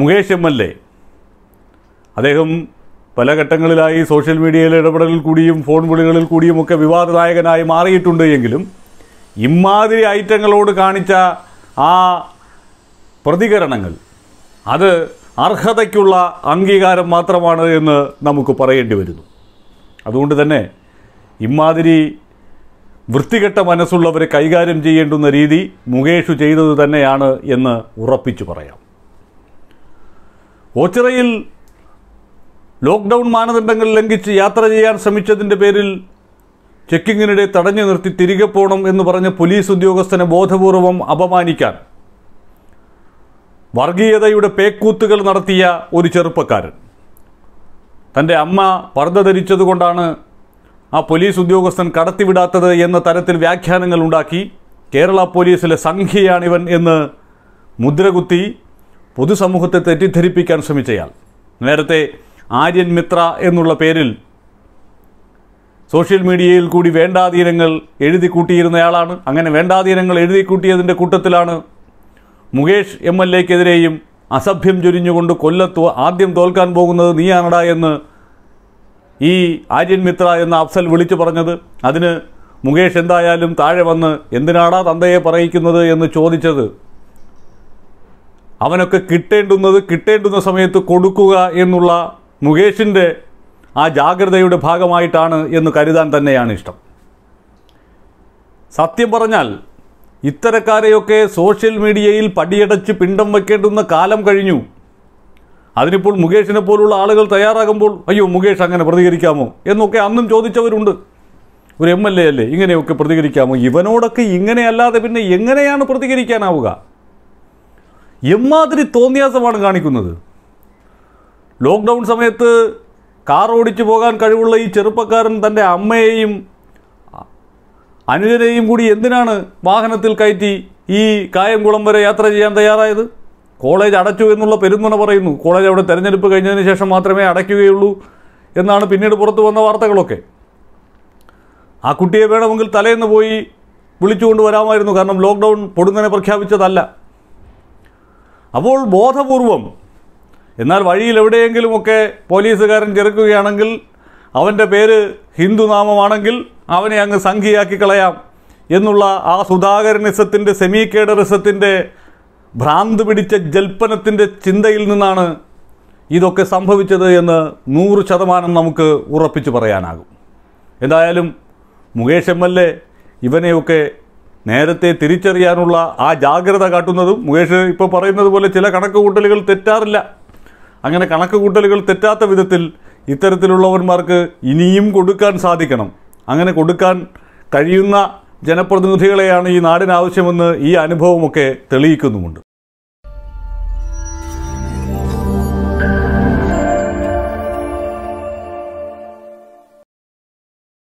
Mukesh M L A അദ്ദേഹം പല ഘട്ടങ്ങളിലായി സോഷ്യൽ മീഡിയയിലെ ഇടപെടലിൽ കൂടിയും ഫോൺ വിളികളിൽ കൂടിയും ഒക്കെ വിവാദനായകനായി മാറിയിട്ടുണ്ട് എങ്കിലും ഇമാതിരി ഐറ്റങ്ങളോട് കാണിച്ച ആ പ്രതികരണങ്ങൾ അത് അർഹതയ്ക്കുള്ള അംഗീകാരം മാത്രമാണ് എന്ന് നമുക്ക് പറയേണ്ടി വരുന്നു അതുകൊണ്ട് തന്നെ ഇമാതിരി വൃത്തികെട്ട മനസ്സുള്ളവരെ കൈകാര്യം ചെയ്യേണ്ടുന്ന രീതി മുകേഷ് ചെയ്തത് തന്നെയാണ് എന്ന് ഉറപ്പിച്ചു പറയാം ഓച്ചിറയിൽ ലോക്ക്ഡൗൺ മാനദണ്ഡങ്ങൾ ലംഘിച്ച് യാത്ര ചെയ്യാൻ ശ്രമിച്ചതിൻ്റെ പേരിൽ ചെക്കിങ്ങിനിടെ തടഞ്ഞു നിർത്തി തിരികെ പോകണം എന്ന് പറഞ്ഞ് പോലീസ് ഉദ്യോഗസ്ഥനെ ബോധപൂർവം അപമാനിക്കാൻ വർഗീയതയുടെ പേക്കൂത്തുകൾ നടത്തിയ ഒരു ചെറുപ്പക്കാരൻ തൻ്റെ അമ്മ പർദ്ധ ധരിച്ചതുകൊണ്ടാണ് ആ പോലീസ് ഉദ്യോഗസ്ഥൻ കടത്തിവിടാത്തത് എന്ന തരത്തിൽ വ്യാഖ്യാനങ്ങൾ ഉണ്ടാക്കി കേരള പോലീസിലെ സംഖ്യയാണിവൻ എന്ന് മുദ്രകുത്തി പൊതുസമൂഹത്തെ തെറ്റിദ്ധരിപ്പിക്കാൻ ശ്രമിച്ചയാൾ നേരത്തെ ആര്യൻ മിത്ര എന്നുള്ള പേരിൽ സോഷ്യൽ മീഡിയയിൽ കൂടി വേണ്ടാതീനങ്ങൾ എഴുതി കൂട്ടിയിരുന്നയാളാണ് അങ്ങനെ വേണ്ടാതീനങ്ങൾ എഴുതി കൂട്ടിയതിൻ്റെ കൂട്ടത്തിലാണ് മുകേഷ് എം എൽ എക്കെതിരെയും അസഭ്യം ചൊരിഞ്ഞുകൊണ്ട് കൊല്ലത്ത് ആദ്യം തോൽക്കാൻ പോകുന്നത് നീയാണടാ എന്ന് ഈ ആര്യൻ മിത്ര എന്ന അഫ്സൽ വിളിച്ചു പറഞ്ഞത് അതിന് മുകേഷ് എന്തായാലും താഴെ വന്ന് എന്തിനാടാ തന്തയെ പറയിക്കുന്നത് എന്ന് ചോദിച്ചത് അവനൊക്കെ കിട്ടേണ്ടുന്നത് കിട്ടേണ്ടുന്ന സമയത്ത് കൊടുക്കുക എന്നുള്ള മുകേഷിൻ്റെ ആ ജാഗ്രതയുടെ ഭാഗമായിട്ടാണ് എന്ന് കരുതാൻ തന്നെയാണ് ഇഷ്ടം സത്യം പറഞ്ഞാൽ ഇത്തരക്കാരെയൊക്കെ സോഷ്യൽ മീഡിയയിൽ പടിയടച്ച് പിണ്ടം വയ്ക്കേണ്ടുന്ന കാലം കഴിഞ്ഞു അതിനിപ്പോൾ മുകേഷിനെ പോലുള്ള ആളുകൾ തയ്യാറാകുമ്പോൾ അയ്യോ മുകേഷ് അങ്ങനെ പ്രതികരിക്കാമോ എന്നൊക്കെ അന്നും ചോദിച്ചവരുണ്ട് ഒരു എം എൽ എ അല്ലേ ഇങ്ങനെയൊക്കെ പ്രതികരിക്കാമോ ഇവനോടൊക്കെ ഇങ്ങനെയല്ലാതെ പിന്നെ എങ്ങനെയാണ് പ്രതികരിക്കാനാവുക എമാതിരി തോന്നിയാസമാണ് കാണിക്കുന്നത് ലോക്ക്ഡൗൺ സമയത്ത് കാർ ഓടിച്ചു പോകാൻ കഴിവുള്ള ഈ ചെറുപ്പക്കാരൻ തൻ്റെ അമ്മയെയും അനുജനെയും കൂടി എന്തിനാണ് വാഹനത്തിൽ കയറ്റി ഈ കായംകുളം വരെ യാത്ര ചെയ്യാൻ തയ്യാറായത് കോളേജ് അടച്ചു എന്നുള്ള പെരുന്നുണ പറയുന്നു കോളേജ് അവിടെ തെരഞ്ഞെടുപ്പ് കഴിഞ്ഞതിന് ശേഷം മാത്രമേ അടയ്ക്കുകയുള്ളൂ എന്നാണ് പിന്നീട് പുറത്തു വന്ന വാർത്തകളൊക്കെ ആ കുട്ടിയെ വേണമെങ്കിൽ തലേന്ന് പോയി വിളിച്ചുകൊണ്ട് വരാമായിരുന്നു കാരണം ലോക്ക്ഡൗൺ പൊടുന്നനെ പ്രഖ്യാപിച്ചതല്ല അപ്പോൾ ബോധപൂർവം എന്നാൽ വഴിയിൽ എവിടെയെങ്കിലുമൊക്കെ പോലീസുകാരൻ ചെറുക്കുകയാണെങ്കിൽ അവൻ്റെ പേര് ഹിന്ദുനാമമാണെങ്കിൽ അവനെ അങ്ങ് സംഖ്യയാക്കി കളയാം എന്നുള്ള ആ സുധാകരനിസത്തിൻ്റെ സെമി കേഡറിസത്തിൻ്റെ ഭ്രാന്ത് പിടിച്ച ജൽപ്പനത്തിൻ്റെ ചിന്തയിൽ നിന്നാണ് ഇതൊക്കെ സംഭവിച്ചത് എന്ന് നൂറ് ശതമാനം നമുക്ക് ഉറപ്പിച്ചു പറയാനാകും എന്തായാലും മുകേഷ് എം എൽ എ ഇവനെയൊക്കെ നേരത്തെ തിരിച്ചറിയാനുള്ള ആ ജാഗ്രത കാട്ടുന്നതും മുകേഷ് ഇപ്പോൾ പറയുന്നത് പോലെ ചില കണക്ക് കൂട്ടലുകൾ തെറ്റാറില്ല അങ്ങനെ കണക്ക് കൂട്ടലുകൾ തെറ്റാത്ത വിധത്തിൽ ഇത്തരത്തിലുള്ളവന്മാർക്ക് ഇനിയും കൊടുക്കാൻ സാധിക്കണം അങ്ങനെ കൊടുക്കാൻ കഴിയുന്ന ജനപ്രതിനിധികളെയാണ് ഈ നാടിനാവശ്യമെന്ന് ഈ അനുഭവമൊക്കെ തെളിയിക്കുന്നുമുണ്ട്